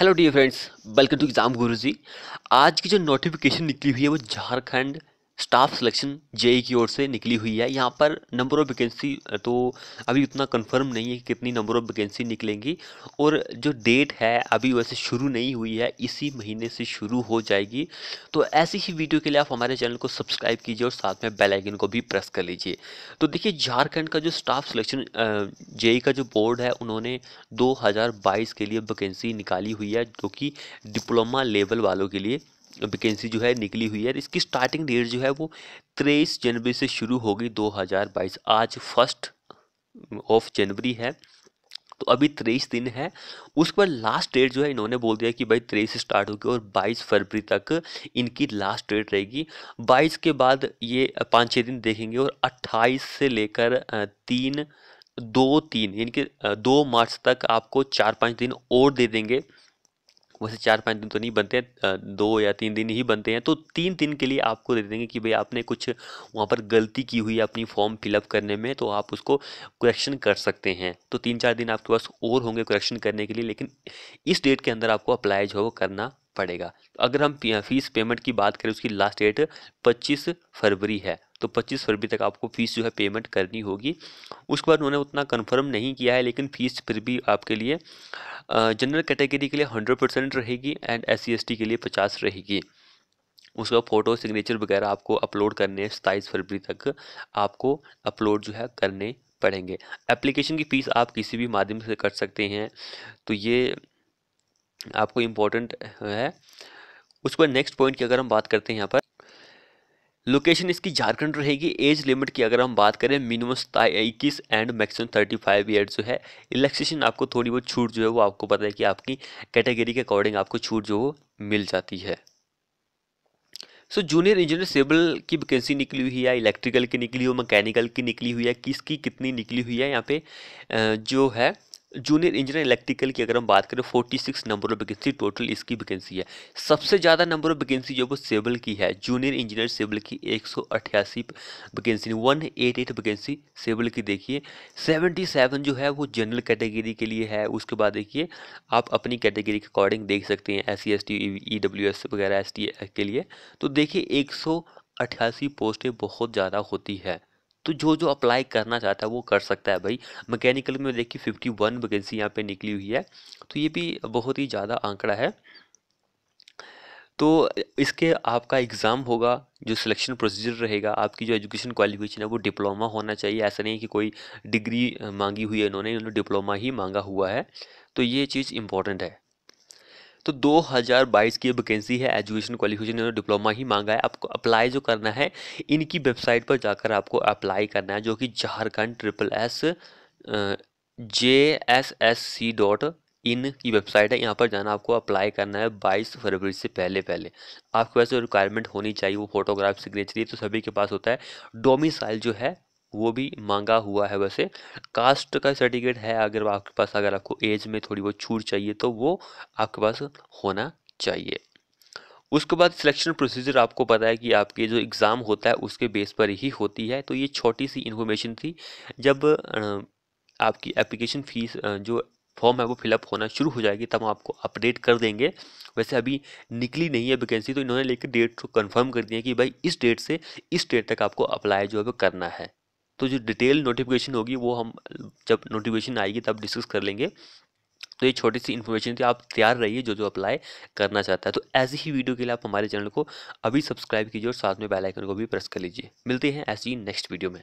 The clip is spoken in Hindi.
hello dear friends welcome to exam Guru ji आज की जो नोटिफिकेशन निकली हुई है वो झारखंड स्टाफ सिलेक्शन जेई की ओर से निकली हुई है यहाँ पर नंबर ऑफ वैकेंसी तो अभी उतना कंफर्म नहीं है कि कितनी नंबर ऑफ वैकेंसी निकलेंगी और जो डेट है अभी वैसे शुरू नहीं हुई है इसी महीने से शुरू हो जाएगी तो ऐसी ही वीडियो के लिए आप हमारे चैनल को सब्सक्राइब कीजिए और साथ में बेलाइकिन को भी प्रेस कर लीजिए तो देखिए झारखंड का जो स्टाफ सिलेक्शन जेई का जो बोर्ड है उन्होंने दो के लिए वैकेंसी निकाली हुई है जो कि डिप्लोमा लेवल वालों के लिए वैकेंसी जो है निकली हुई है इसकी स्टार्टिंग डेट जो है वो तेईस जनवरी से शुरू होगी 2022 आज फर्स्ट ऑफ जनवरी है तो अभी तेईस दिन है उस पर लास्ट डेट जो है इन्होंने बोल दिया कि भाई तेईस स्टार्ट होगी और बाईस फरवरी तक इनकी लास्ट डेट रहेगी बाईस के बाद ये पाँच छः दिन देखेंगे और अट्ठाईस से लेकर तीन दो तीन यानी कि दो मार्च तक आपको चार पाँच दिन और दे देंगे वैसे चार पाँच दिन तो नहीं बनते हैं दो या तीन दिन ही बनते हैं तो तीन दिन के लिए आपको दे देंगे कि भाई आपने कुछ वहाँ पर गलती की हुई है अपनी फॉर्म फिलअप करने में तो आप उसको करेक्शन कर सकते हैं तो तीन चार दिन आपके पास और होंगे करेक्शन करने के लिए लेकिन इस डेट के अंदर आपको अप्लाई जो करना पड़ेगा अगर हम फीस पेमेंट की बात करें उसकी लास्ट डेट 25 फरवरी है तो पच्चीस फरवरी तक आपको फ़ीस जो है पेमेंट करनी होगी उसके बाद उन्होंने उतना कन्फर्म नहीं किया है लेकिन फ़ीस फिर भी आपके लिए जनरल कैटेगरी के लिए हंड्रेड परसेंट रहेगी एंड एस सी के लिए पचास रहेगी उसका फ़ोटो सिग्नेचर वगैरह आपको अपलोड करने हैं सताईस फरवरी तक आपको अपलोड जो है करने पड़ेंगे एप्लीकेशन की फ़ीस आप किसी भी माध्यम से कर सकते हैं तो ये आपको इम्पोर्टेंट है उसके बाद नेक्स्ट पॉइंट की अगर हम बात करते हैं यहाँ पर लोकेशन इसकी झारखंड रहेगी एज लिमिट की अगर हम बात करें मिनिमम इक्कीस and maximum thirty five year जो है रिलैक्सेशन आपको थोड़ी बहुत छूट जो है वो आपको पता है कि आपकी कैटेगरी के अकॉर्डिंग आपको छूट जो मिल जाती है सो जूनियर इंजीनियर सिविल की वैकेंसी निकली हुई है इलेक्ट्रिकल की निकली हुई मैकेनिकल की निकली हुई है किसकी कितनी निकली हुई है यहाँ पे जो है जूनियर इंजीनियर इलेक्ट्रिकल की अगर हम बात करें 46 नंबर ऑफ वैकेंसी टोटल इसकी वैकेंसी है सबसे ज़्यादा नंबर ऑफ वैकेंसी जो वो सिविल की है जूनियर इंजीनियर सिविल की एक सौ अट्ठासी vacancy one eight eight vacancy civil की देखिए 77 जो है वो जनरल कैटेगरी के लिए है उसके बाद देखिए आप अपनी कैटेगरी के अकॉर्डिंग देख सकते हैं S C S T E W S वगैरह एस टी के लिए तो देखिए एक सौ अट्ठासी पोस्टें बहुत ज़्यादा होती है तो जो जो अप्लाई करना चाहता है वो कर सकता है भाई मैकेनिकल में देखिए फिफ्टी वन वैकेंसी यहाँ पे निकली हुई है तो ये भी बहुत ही ज़्यादा आंकड़ा है तो इसके आपका एग्ज़ाम होगा जो सिलेक्शन प्रोसीजर रहेगा आपकी जो एजुकेशन क्वालिफिकेशन है वो डिप्लोमा होना चाहिए ऐसा नहीं कि कोई डिग्री मांगी हुई है इन्होंने इन्होंने डिप्लोमा ही मांगा हुआ है तो ये चीज़ इम्पॉर्टेंट है तो 2022 की वैकेंसी है एजुकेशन क्वालिफिकेशन इन्होंने डिप्लोमा ही मांगा है आपको अप्लाई जो करना है इनकी वेबसाइट पर जाकर आपको अप्लाई करना है जो कि Jharkhand triple S J S S C dot in की वेबसाइट है यहाँ पर जाना आपको अप्लाई करना है बाईस फरवरी से पहले पहले आपके पास जो रिक्वायरमेंट होनी चाहिए वो फोटोग्राफ सिग्नेचर ये तो सभी के पास होता है डोमिसाइल जो है वो भी मांगा हुआ है वैसे कास्ट का सर्टिफिकेट है अगर आपके पास अगर आपको एज में थोड़ी बहुत छूट चाहिए तो वो आपके पास होना चाहिए उसके बाद सिलेक्शन प्रोसीजर आपको पता है कि आपके जो एग्ज़ाम होता है उसके बेस पर ही होती है तो ये छोटी सी इन्फॉर्मेशन थी जब आपकी एप्लीकेशन फ़ीस जो फॉर्म है वो फिलअप होना शुरू हो जाएगी तब हम आपको अपडेट कर देंगे वैसे अभी निकली नहीं है वैकेंसी तो इन्होंने लेकर डेट को कंफर्म कर दिया कि भाई इस डेट से इस डेट तक आपको अप्लाई जो है वो करना है तो जो डिटेल नोटिफिकेशन होगी वो हम जब नोटिफिकेशन आएगी तब डिस्कस कर लेंगे तो ये छोटी सी इन्फॉर्मेशन थी आप तैयार रहिए जो जो अप्लाई करना चाहता है तो ऐसी ही वीडियो के लिए आप हमारे चैनल को अभी सब्सक्राइब कीजिए और साथ में बेल आइकन को भी प्रेस कर लीजिए मिलते हैं ऐसी नेक्स्ट वीडियो में